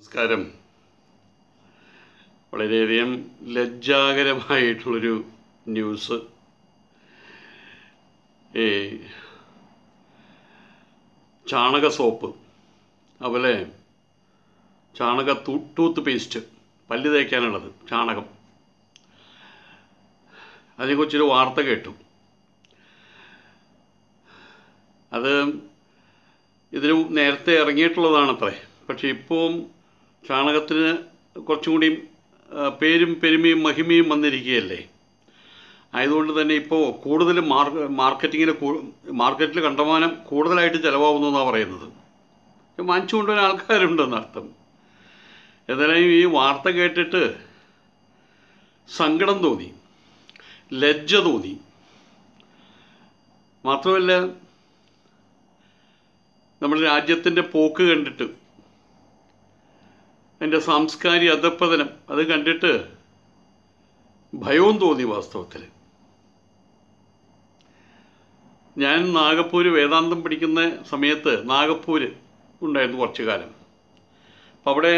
നമസ്കാരം വളരെയധികം ലജ്ജാകരമായിട്ടുള്ളൊരു ന്യൂസ് ഈ ചാണക സോപ്പ് അതുപോലെ ചാണക ടൂത്ത് പേസ്റ്റ് പല്ല് തേക്കാനുള്ളത് ചാണകം അതിനെക്കുറിച്ചൊരു വാർത്ത കേട്ടു അത് ഇതിന് നേരത്തെ ഇറങ്ങിയിട്ടുള്ളതാണത്രേ പക്ഷേ ഇപ്പോൾ ചാണകത്തിന് കുറച്ചും കൂടിയും പേരും പെരുമയും മഹിമയും വന്നിരിക്കുകയല്ലേ ആയതുകൊണ്ട് തന്നെ ഇപ്പോൾ കൂടുതൽ മാർക്ക് മാർക്കറ്റിങ്ങിൽ മാർക്കറ്റിൽ കണ്ടമാനം കൂടുതലായിട്ട് ചിലവാകുന്നു എന്നാണ് പറയുന്നത് വാങ്ങിച്ചു കൊണ്ടുവരാൻ ആൾക്കാരുണ്ടെന്നർത്ഥം എന്തായാലും ഈ വാർത്ത കേട്ടിട്ട് സങ്കടം തോന്നി ലജ്ജ തോന്നി മാത്രമല്ല നമ്മുടെ രാജ്യത്തിൻ്റെ പോക്ക് കണ്ടിട്ട് എൻ്റെ സാംസ്കാരിക അധപ്പതനം അത് കണ്ടിട്ട് ഭയവും തോന്നി വാസ്തവത്തിൽ ഞാൻ നാഗപ്പൂര് വേദാന്തം പഠിക്കുന്ന സമയത്ത് നാഗപ്പൂര് ഉണ്ടായിരുന്നു കുറച്ചു കാലം അപ്പം അവിടെ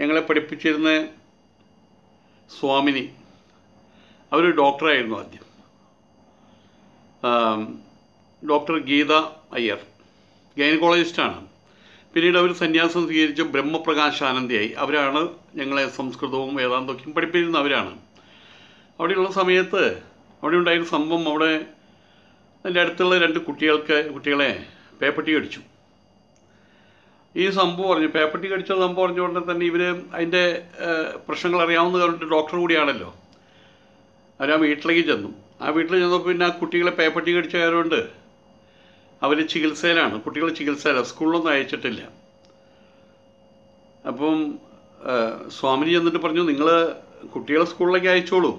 ഞങ്ങളെ പഠിപ്പിച്ചിരുന്ന സ്വാമിനി അവർ ഡോക്ടറായിരുന്നു ആദ്യം ഡോക്ടർ ഗീത അയ്യർ ഗൈനക്കോളജിസ്റ്റാണ് പിന്നീട് അവർ സന്യാസം സ്വീകരിച്ച് ബ്രഹ്മപ്രകാശാനന്ദിയായി അവരാണ് ഞങ്ങളെ സംസ്കൃതവും വേദാന്തമൊക്കെയും പഠിപ്പിക്കുന്ന അവരാണ് അവിടെയുള്ള സമയത്ത് അവിടെ ഉണ്ടായൊരു സംഭവം അവിടെ എൻ്റെ അടുത്തുള്ള രണ്ട് കുട്ടികൾക്ക് കുട്ടികളെ പേപ്പട്ടി കടിച്ചു ഈ സംഭവം പറഞ്ഞു പേപ്പട്ടി കടിച്ച സംഭവം പറഞ്ഞ ഉടനെ തന്നെ ഇവർ അതിൻ്റെ പ്രശ്നങ്ങൾ അറിയാവുന്ന പറഞ്ഞിട്ട് ഡോക്ടർ കൂടിയാണല്ലോ അവർ ആ വീട്ടിലേക്ക് ചെന്നു ആ വീട്ടിൽ ചെന്നപ്പോൾ പിന്നെ ആ കുട്ടികളെ പേപ്പട്ടി കടിച്ച കാര്യമുണ്ട് അവർ ചികിത്സയിലാണ് കുട്ടികൾ ചികിത്സയിലാണ് സ്കൂളിലൊന്നും അയച്ചിട്ടില്ല അപ്പം സ്വാമിജി എന്നിട്ട് പറഞ്ഞു നിങ്ങൾ കുട്ടികളെ സ്കൂളിലേക്ക് അയച്ചോളൂ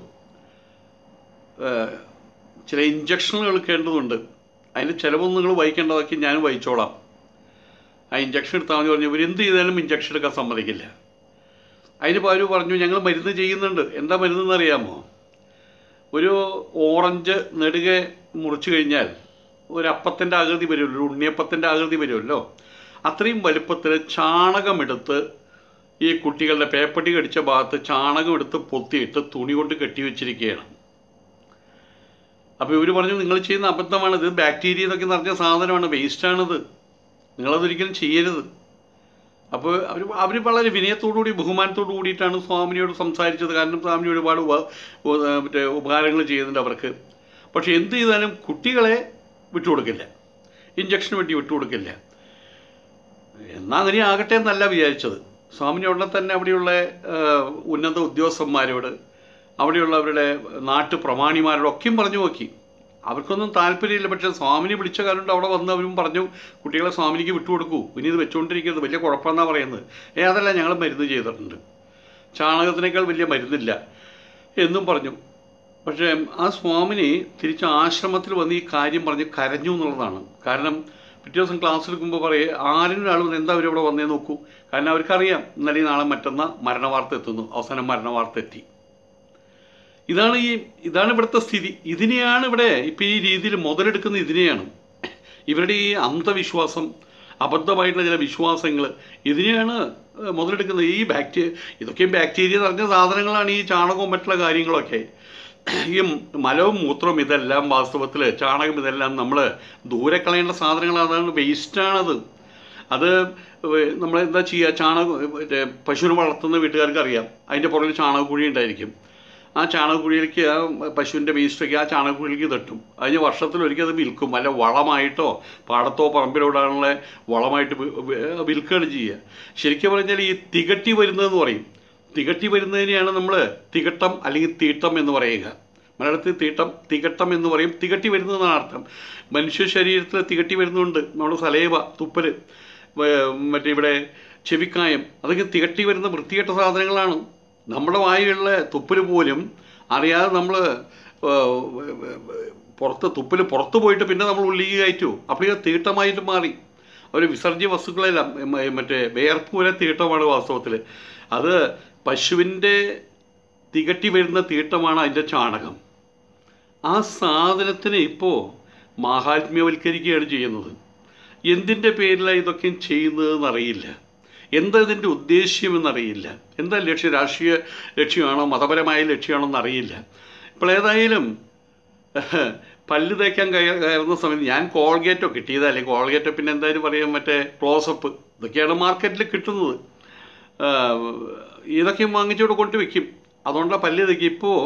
ചില ഇഞ്ചക്ഷനുകൾ എടുക്കേണ്ടതുണ്ട് അതിൻ്റെ ചിലവൊന്നും നിങ്ങൾ വഹിക്കേണ്ടതൊക്കെ ഞാൻ വഹിച്ചോളാം ആ ഇഞ്ചക്ഷൻ എടുത്താൽ മതി പറഞ്ഞു ഇവരെന്ത് ചെയ്താലും ഇഞ്ചക്ഷൻ എടുക്കാൻ സമ്മതിക്കില്ല അതിന് പകരം പറഞ്ഞു ഞങ്ങൾ മരുന്ന് ചെയ്യുന്നുണ്ട് എന്താ മരുന്നെന്ന് അറിയാമോ ഒരു ഓറഞ്ച് നെടുകെ മുറിച്ചു കഴിഞ്ഞാൽ ഒരു ആകൃതി വരുമല്ലോ ഉണ്ണിയപ്പത്തിൻ്റെ ആകൃതി വരുമല്ലോ അത്രയും വലുപ്പത്തിൽ ചാണകമെടുത്ത് ഈ കുട്ടികളുടെ പേപ്പട്ടി കടിച്ച ഭാഗത്ത് ചാണകം എടുത്ത് പൊത്തിയിട്ട് തുണി കൊണ്ട് കെട്ടി വെച്ചിരിക്കുകയാണ് അപ്പോൾ ഇവർ പറഞ്ഞു നിങ്ങൾ ചെയ്യുന്ന അബദ്ധമാണ് ഇത് ബാക്ടീരിയ എന്നൊക്കെ നിറഞ്ഞ സാധനമാണ് വേസ്റ്റാണിത് നിങ്ങളതൊരിക്കലും ചെയ്യരുത് അപ്പോൾ അവർ അവർ വളരെ വിനയത്തോടുകൂടി ബഹുമാനത്തോടു കൂടിയിട്ടാണ് സ്വാമിനിയോട് സംസാരിച്ചത് കാരണം സ്വാമിനി ഒരുപാട് മറ്റേ ഉപകാരങ്ങൾ ചെയ്യുന്നുണ്ട് അവർക്ക് പക്ഷെ എന്ത് ചെയ്താലും കുട്ടികളെ വിട്ടുകൊടുക്കില്ല ഇഞ്ചക്ഷന് വേണ്ടി വിട്ടുകൊടുക്കില്ല എന്നാൽ അങ്ങനെ ആകട്ടെ എന്നല്ല വിചാരിച്ചത് സ്വാമിനി ഉടനെ തന്നെ അവിടെയുള്ള ഉന്നത ഉദ്യോഗസ്ഥന്മാരോട് അവിടെയുള്ളവരുടെ നാട്ടു പ്രമാണിമാരോടൊക്കെയും പറഞ്ഞു നോക്കി അവർക്കൊന്നും താല്പര്യമില്ല പക്ഷേ സ്വാമിനി വിളിച്ച കാരണം അവിടെ വന്ന് അവരും പറഞ്ഞു കുട്ടികളെ സ്വാമിനിക്ക് വിട്ടുകൊടുക്കൂ ഇനി ഇത് വെച്ചുകൊണ്ടിരിക്കുന്നത് വലിയ കുഴപ്പമെന്നാണ് പറയുന്നത് ഏതല്ല ഞങ്ങൾ മരുന്ന് ചെയ്തിട്ടുണ്ട് ചാണകത്തിനേക്കാൾ വലിയ മരുന്നില്ല എന്നും പറഞ്ഞു പക്ഷേ ആ സ്വാമിനി തിരിച്ച് ആശ്രമത്തിൽ വന്ന് ഈ കാര്യം പറഞ്ഞ് കരഞ്ഞു എന്നുള്ളതാണ് കാരണം പിറ്റേ ദിവസം ക്ലാസ് എടുക്കുമ്പോൾ പറയുക ആരും ഒരാൾ വന്ന് എന്താ അവരിവിടെ വന്നേ നോക്കൂ കാരണം അവർക്കറിയാം ഇന്നലെ നാളെ മറ്റന്ന മരണവാർത്ത എത്തുന്നു അവസാനം മരണവാർത്ത എത്തി ഇതാണ് ഈ ഇതാണ് ഇവിടുത്തെ സ്ഥിതി ഇതിനെയാണ് ഇവിടെ ഇപ്പോൾ ഈ രീതിയിൽ മുതലെടുക്കുന്ന ഇതിനെയാണ് ഇവരുടെ ഈ അന്ധവിശ്വാസം അബദ്ധമായിട്ടുള്ള ചില വിശ്വാസങ്ങൾ ഇതിനെയാണ് മുതലെടുക്കുന്നത് ഈ ബാക്ടീരിയ ഇതൊക്കെ ബാക്ടീരിയ നിറഞ്ഞ സാധനങ്ങളാണ് ഈ ചാണകവും മറ്റുള്ള കാര്യങ്ങളൊക്കെ ഈ മലവും മൂത്രവും ഇതെല്ലാം വാസ്തവത്തിൽ ചാണകം ഇതെല്ലാം നമ്മൾ ദൂരെ കളയേണ്ട സാധനങ്ങൾ അതാണ് വേസ്റ്റാണത് അത് നമ്മൾ എന്താ ചെയ്യുക ചാണകം പശുവിനെ വളർത്തുന്ന വീട്ടുകാർക്ക് അറിയാം അതിൻ്റെ പുറകിൽ ചാണകക്കുഴി ഉണ്ടായിരിക്കും ആ ചാണകക്കുഴിയിലേക്ക് ആ പശുവിൻ്റെ വേസ്റ്റൊക്കെ ആ ചാണകക്കുഴിയിലേക്ക് തട്ടും അതിന് വർഷത്തിലൊരിക്കൽ അത് വിൽക്കും അല്ല വളമായിട്ടോ പാടത്തോ പറമ്പിലോടാണുള്ള വളമായിട്ട് വിൽക്കുകയാണ് ചെയ്യുക ശരിക്കും പറഞ്ഞാൽ ഈ തികട്ടി വരുന്നതെന്ന് പറയും തികട്ടി വരുന്നതിനെയാണ് നമ്മൾ തികട്ടം അല്ലെങ്കിൽ തീട്ടം എന്ന് പറയുക മലയാളത്തിൽ തീട്ടം തികട്ടം എന്ന് പറയും തികട്ടി വരുന്നതെന്നാണ് അർത്ഥം മനുഷ്യ ശരീരത്തിൽ തികട്ടി വരുന്നുണ്ട് നമ്മൾ സലേവ തുപ്പൽ മറ്റേ ഇവിടെ ചെവിക്കായം അതൊക്കെ തികട്ടി വരുന്ന വൃത്തികെട്ട സാധനങ്ങളാണ് നമ്മുടെ വായിലുള്ള തുപ്പൽ പോലും അറിയാതെ നമ്മൾ പുറത്ത് തുപ്പൽ പുറത്ത് പോയിട്ട് പിന്നെ നമ്മൾ ഉള്ളിലേക്ക് കയറ്റു അപ്പോൾ തീട്ടമായിട്ട് മാറി അവർ വിസർജ്യ വസ്തുക്കളെല്ലാം മറ്റേ വേർപ്പ് വരെ തീട്ടമാണ് വാസ്തവത്തിൽ അത് പശുവിൻ്റെ തികട്ടി വരുന്ന തീട്ടമാണ് അതിൻ്റെ ചാണകം ആ സാധനത്തിനെ ഇപ്പോൾ മാഹാത്മ്യവൽക്കരിക്കുകയാണ് ചെയ്യുന്നത് എന്തിൻ്റെ പേരിലാണ് ഇതൊക്കെയും ചെയ്യുന്നതെന്നറിയില്ല എന്താ ഇതിൻ്റെ ഉദ്ദേശ്യമെന്നറിയില്ല എന്താ ലക്ഷ്യം രാഷ്ട്രീയ ലക്ഷ്യമാണോ മതപരമായ ലക്ഷ്യമാണോ എന്നറിയില്ല ഇപ്പോൾ ഏതായാലും പല്ല് തേക്കാൻ കയറുന്ന സമയത്ത് ഞാൻ കോൾഗേറ്റോ കിട്ടിയതല്ലേ കോൾഗേറ്റോ പിന്നെ എന്തായാലും പറയാം മറ്റേ ക്ലോസപ്പ് ഇതൊക്കെയാണ് മാർക്കറ്റിൽ കിട്ടുന്നത് ഇതൊക്കെ വാങ്ങിച്ചുകൊണ്ട് വെക്കും അതുകൊണ്ടുള്ള പല്ല് ഇതൊക്കെ ഇപ്പോൾ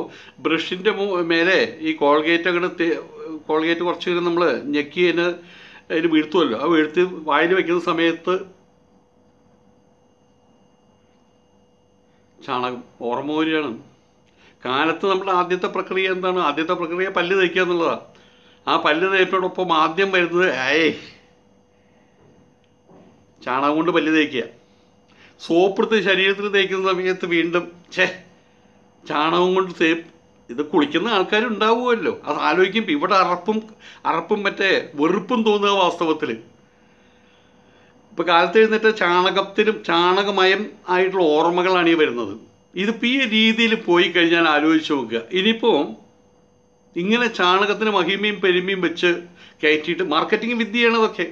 ബ്രഷിൻ്റെ മേലെ ഈ കോൾഗേറ്റ് അങ്ങനെ കോൾഗേറ്റ് കുറച്ച് നേരം നമ്മൾ ഞെക്കി അതിന് അതിന് വീഴ്ത്തുമല്ലോ ആ വീഴ്ത്തി വായിൽ വയ്ക്കുന്ന സമയത്ത് ചാണകം ഓർമ്മ വരികയാണ് കാലത്ത് നമ്മുടെ ആദ്യത്തെ പ്രക്രിയ എന്താണ് ആദ്യത്തെ പ്രക്രിയ പല്ല് തേക്കുക എന്നുള്ളതാണ് ആ പല്ല് തേപ്പിനോടൊപ്പം ആദ്യം വരുന്നത് ഏയ് ചാണകം കൊണ്ട് പല്ല് തേക്കുക സോപ്പെടുത്ത് ശരീരത്തിൽ തേക്കുന്ന സമയത്ത് വീണ്ടും ഛേ ചാണകം കൊണ്ട് തേ ഇത് കുളിക്കുന്ന ആൾക്കാരുണ്ടാവുമല്ലോ അത് ആലോചിക്കുമ്പോൾ ഇവിടെ അറപ്പും അറപ്പും മറ്റേ വെറുപ്പും തോന്നുക വാസ്തവത്തിൽ ഇപ്പോൾ കാലത്ത് എഴുന്നിട്ട് ചാണകത്തിനും ചാണകമയം ആയിട്ടുള്ള ഓർമ്മകളാണ് ഈ വരുന്നത് ഇതിപ്പോൾ ഈ രീതിയിൽ പോയി കഴിഞ്ഞാൽ ആലോചിച്ച് നോക്കുക ഇനിയിപ്പോൾ ഇങ്ങനെ ചാണകത്തിന് മഹിമയും പെരുമയും വെച്ച് കയറ്റിയിട്ട് മാർക്കറ്റിംഗ് വിദ്യയാണതൊക്കെ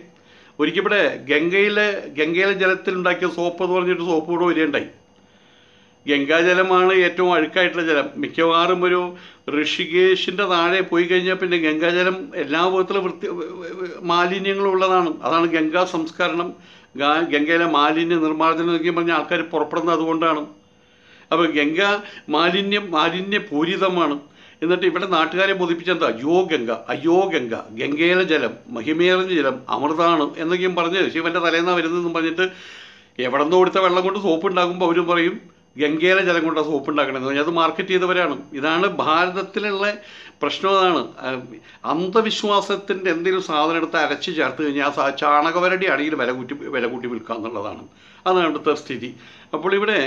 ഒരിക്കൽ ഇവിടെ ഗംഗയിലെ ഗംഗയിലെ ഉണ്ടാക്കിയ സോപ്പ് എന്ന് പറഞ്ഞിട്ട് സോപ്പ് കൂടെ വരികയുണ്ടായി ഗംഗാജലമാണ് ഏറ്റവും അഴുക്കായിട്ടുള്ള ജലം മിക്കവാറും ഒരു ഋഷികേശിൻ്റെ താഴെ പോയി കഴിഞ്ഞാൽ പിന്നെ ഗംഗാജലം എല്ലാ വിധത്തിലും വൃത്തി മാലിന്യങ്ങളും ഉള്ളതാണ് അതാണ് ഗംഗാ സംസ്കരണം ഗംഗയിലെ മാലിന്യ നിർമ്മാർജ്ജനം എന്നൊക്കെ പറഞ്ഞ ആൾക്കാർ പുറപ്പെടുന്നത് അതുകൊണ്ടാണ് അപ്പോൾ ഗംഗ മാലിന്യം പൂരിതമാണ് എന്നിട്ട് ഇവിടെ നാട്ടുകാരെ ബോധിപ്പിച്ചെന്താ യോ ഗംഗ അയ്യോ ഗംഗ ഗംഗയിലെ ജലം മഹിമേറിഞ്ഞ ജലം അമൃതാണ് എന്നൊക്കെയും പറഞ്ഞ് ശിവന്റെ തലേന്നാ വരുന്നതെന്നും പറഞ്ഞിട്ട് എവിടെ നിന്നോ വെള്ളം കൊണ്ട് സോപ്പ് ഉണ്ടാകുമ്പോൾ അവരും പറയും ഗംഗയിലെ ജലം കൊണ്ടാണ് സോപ്പ് ഉണ്ടാക്കണമെന്ന് പറഞ്ഞാൽ അത് മാർക്കറ്റ് ചെയ്തവരാണ് ഇതാണ് ഭാരതത്തിലുള്ള പ്രശ്നം അതാണ് അന്ധവിശ്വാസത്തിൻ്റെ എന്തെങ്കിലും സാധനം എടുത്ത് അരച്ച് ചേർത്ത് കഴിഞ്ഞാൽ ആ ചാണകവരടി ആണെങ്കിൽ വില കൂട്ടി വില കൂട്ടി വിൽക്കുക എന്നുള്ളതാണ് അതാണ് ഇവിടുത്തെ സ്ഥിതി അപ്പോൾ ഇവിടെ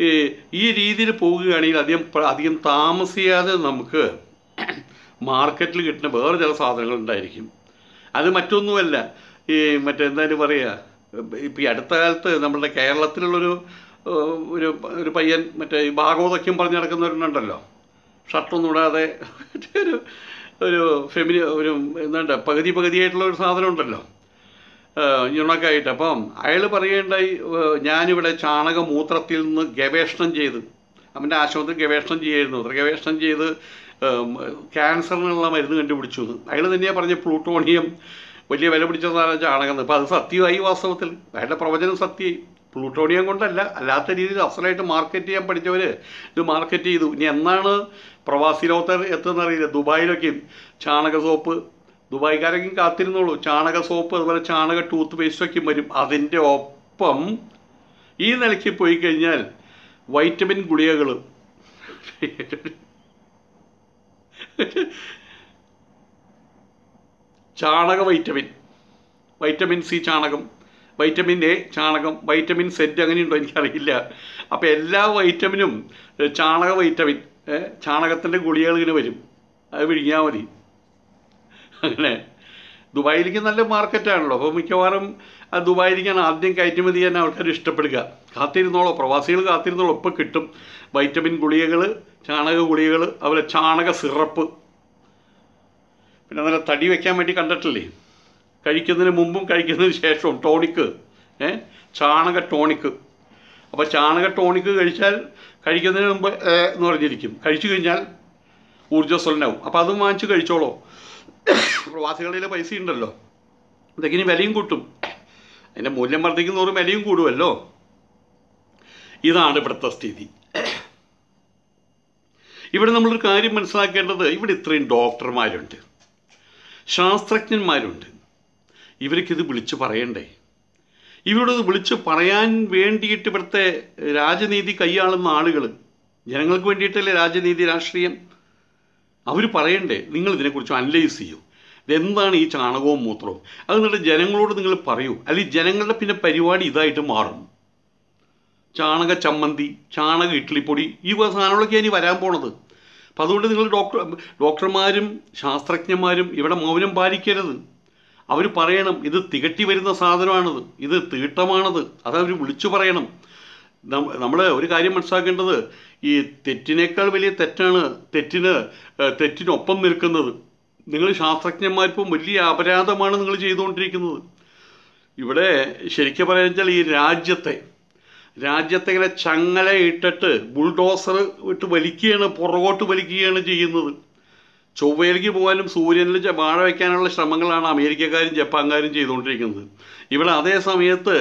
ഈ രീതിയിൽ പോവുകയാണെങ്കിൽ അധികം അധികം താമസിയാതെ നമുക്ക് മാർക്കറ്റിൽ കിട്ടുന്ന വേറെ ചില സാധനങ്ങൾ ഉണ്ടായിരിക്കും അത് മറ്റൊന്നുമല്ല ഈ മറ്റെന്തായാലും പറയുക ഇപ്പം ഈ അടുത്ത കാലത്ത് നമ്മുടെ കേരളത്തിലുള്ളൊരു ഒരു ഒരു പയ്യൻ മറ്റേ ഈ ഭാഗവതക്യം പറഞ്ഞ് നടക്കുന്നവരുണ്ടല്ലോ ഷർട്ടൊന്നും ഇടാതെ ഒരു ഒരു ഫെമിനി ഒരു എന്താ പകുതി പകുതിയായിട്ടുള്ള ഒരു സാധനം ഉണ്ടല്ലോ നുണക്കായിട്ട് അപ്പം അയാൾ പറയേണ്ടായി ഞാനിവിടെ മൂത്രത്തിൽ നിന്ന് ഗവേഷണം ചെയ്ത് അവൻ്റെ ആശുപത്രി ഗവേഷണം ചെയ്യായിരുന്നു ഗവേഷണം ചെയ്ത് ക്യാൻസറിനുള്ള മരുന്ന് കണ്ടുപിടിച്ചു എന്ന് അയാൾ തന്നെയാണ് പറഞ്ഞ പ്ലൂട്ടോണിയം വലിയ വില പിടിച്ച സാധനം ചാണകം അപ്പോൾ അത് സത്യമായി വാസ്തവത്തിൽ അയാളുടെ പ്രവചനം സത്യമായി പ്ലൂട്ടോണിയം കൊണ്ടല്ല അല്ലാത്ത രീതിയിൽ അസലായിട്ട് മാർക്കറ്റ് ചെയ്യാൻ പഠിച്ചവർ ഇത് മാർക്കറ്റ് ചെയ്തു ഇനി എന്നാണ് പ്രവാസി ലോകത്തെ എത്തുന്നറിയില്ല ദുബായിലൊക്കെയും ചാണക സോപ്പ് ദുബായിക്കാരെങ്കിലും കാത്തിരുന്നുള്ളൂ ചാണക സോപ്പ് അതുപോലെ ചാണക ടൂത്ത് പേസ്റ്റൊക്കെ വരും അതിൻ്റെ ഒപ്പം ഈ നിലയ്ക്ക് പോയി കഴിഞ്ഞാൽ വൈറ്റമിൻ ഗുളികകൾ ചാണക വൈറ്റമിൻ വൈറ്റമിൻ സി ചാണകം വൈറ്റമിൻ എ ചാണകം വൈറ്റമിൻ സെറ്റ് അങ്ങനെയുണ്ടോ എനിക്കറിയില്ല അപ്പോൾ എല്ലാ വൈറ്റമിനും ചാണക വൈറ്റമിൻ ചാണകത്തിൻ്റെ ഗുളികകൾ ഇങ്ങനെ വരും അത് വിഴിഞ്ഞാൽ മതി അങ്ങനെ ദുബായിലേക്ക് നല്ല മാർക്കറ്റാണല്ലോ അപ്പോൾ മിക്കവാറും ദുബായിലേക്കാണ് ആദ്യം കയറ്റുമതി ചെയ്യാൻ ആൾക്കാർ ഇഷ്ടപ്പെടുക കാത്തിരുന്നോളോ പ്രവാസികൾ കാത്തിരുന്നോളോ ഇപ്പോൾ കിട്ടും വൈറ്റമിൻ ഗുളികകൾ ചാണക ഗുളികകൾ അതുപോലെ ചാണക സിറപ്പ് പിന്നെ നല്ല തടി വയ്ക്കാൻ വേണ്ടി കണ്ടിട്ടില്ലേ കഴിക്കുന്നതിന് മുമ്പും കഴിക്കുന്നതിന് ശേഷവും ടോണിക്ക് ഏ ചാണക ടോണിക്ക് അപ്പോൾ ചാണക ടോണിക്ക് കഴിച്ചാൽ കഴിക്കുന്നതിന് മുമ്പ് എന്ന് പറഞ്ഞിരിക്കും കഴിച്ചു കഴിഞ്ഞാൽ ഊർജ്ജസ്വലനാവും അപ്പോൾ അതും വാങ്ങിച്ച് കഴിച്ചോളൂ പ്രവാസികളിലെ പൈസ ഉണ്ടല്ലോ ഇനി വിലയും കൂട്ടും അതിൻ്റെ മൂല്യം വർദ്ധിക്കുന്നതോറും വിലയും കൂടുമല്ലോ ഇതാണ് ഇവിടുത്തെ സ്ഥിതി ഇവിടെ നമ്മളൊരു കാര്യം മനസ്സിലാക്കേണ്ടത് ഇവിടെ ഇത്രയും ഡോക്ടർമാരുണ്ട് ശാസ്ത്രജ്ഞന്മാരുണ്ട് ഇവർക്കിത് വിളിച്ചു പറയണ്ടേ ഇവരോട് വിളിച്ചു പറയാൻ വേണ്ടിയിട്ട് ഇവിടുത്തെ രാജനീതി കൈയാളുന്ന ആളുകൾ ജനങ്ങൾക്ക് വേണ്ടിയിട്ടല്ലേ രാജനീതി രാഷ്ട്രീയം അവർ പറയണ്ടേ നിങ്ങൾ ഇതിനെക്കുറിച്ച് അനലൈസ് ചെയ്യൂ എന്താണ് ഈ ചാണകവും മൂത്രവും അത് നിങ്ങളുടെ ജനങ്ങളോട് നിങ്ങൾ പറയൂ അല്ലെങ്കിൽ ജനങ്ങളുടെ പിന്നെ പരിപാടി ഇതായിട്ട് മാറും ചാണക ചമ്മന്തി ചാണക ഇഡ്ലിപ്പൊടി ഈ സാധനങ്ങളൊക്കെ ഇനി വരാൻ പോണത് അപ്പം അതുകൊണ്ട് നിങ്ങൾ ഡോക്ടർ ഡോക്ടർമാരും ശാസ്ത്രജ്ഞന്മാരും ഇവിടെ മൗനം പാലിക്കരുത് അവർ പറയണം ഇത് തികട്ടി വരുന്ന സാധനമാണത് ഇത് തീട്ടമാണത് അതവർ വിളിച്ചു പറയണം നമ്മൾ ഒരു കാര്യം മനസ്സിലാക്കേണ്ടത് ഈ തെറ്റിനേക്കാൾ വലിയ തെറ്റാണ് തെറ്റിന് തെറ്റിനൊപ്പം നിൽക്കുന്നത് നിങ്ങൾ ശാസ്ത്രജ്ഞന്മാരിപ്പം വലിയ അപരാധമാണ് നിങ്ങൾ ചെയ്തുകൊണ്ടിരിക്കുന്നത് ഇവിടെ ശരിക്കും പറയുക ഈ രാജ്യത്തെ രാജ്യത്തെ ഇങ്ങനെ ചങ്ങല ഇട്ടിട്ട് ബുൾഡോസർ ഇട്ട് വലിക്കുകയാണ് പുറകോട്ട് വലിക്കുകയാണ് ചെയ്യുന്നത് ചൊവ്വയിലേക്ക് പോകാനും സൂര്യനിൽ വാഴ വയ്ക്കാനുള്ള ശ്രമങ്ങളാണ് അമേരിക്കക്കാരും ജപ്പാൻകാരും ചെയ്തുകൊണ്ടിരിക്കുന്നത് ഇവിടെ അതേ സമയത്ത്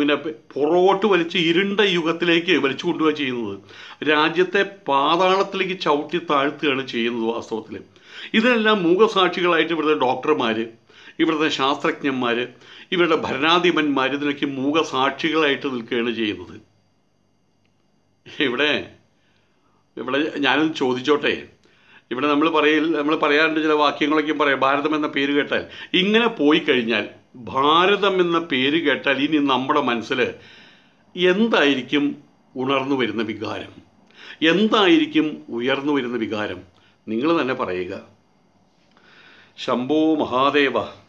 പിന്നെ പുറകോട്ട് വലിച്ച് ഇരുണ്ട യുഗത്തിലേക്ക് വലിച്ചു കൊണ്ടുപോവുക ചെയ്യുന്നത് രാജ്യത്തെ പാതാളത്തിലേക്ക് ചവിട്ടി താഴ്ത്തുകയാണ് ചെയ്യുന്നത് വാസ്തവത്തിൽ ഇതിനെല്ലാം മൂകസാക്ഷികളായിട്ട് ഇവിടുത്തെ ഡോക്ടർമാർ ഇവിടുത്തെ ശാസ്ത്രജ്ഞന്മാർ ഇവരുടെ ഭരണാധിപന്മാർ ഇതിനൊക്കെ മൂകസാക്ഷികളായിട്ട് നിൽക്കുകയാണ് ചെയ്യുന്നത് ഇവിടെ ഇവിടെ ഞാനൊന്ന് ചോദിച്ചോട്ടെ ഇവിടെ നമ്മൾ പറയിൽ നമ്മൾ പറയാറുണ്ട് ചില വാക്യങ്ങളൊക്കെ പറയാം ഭാരതം എന്ന പേര് കേട്ടാൽ ഇങ്ങനെ പോയി കഴിഞ്ഞാൽ ഭാരതം എന്ന പേര് കേട്ടാൽ ഇനി നമ്മുടെ മനസ്സിൽ എന്തായിരിക്കും ഉണർന്നു വരുന്ന വികാരം എന്തായിരിക്കും ഉയർന്നു വരുന്ന വികാരം നിങ്ങൾ തന്നെ പറയുക ശംഭോ മഹാദേവ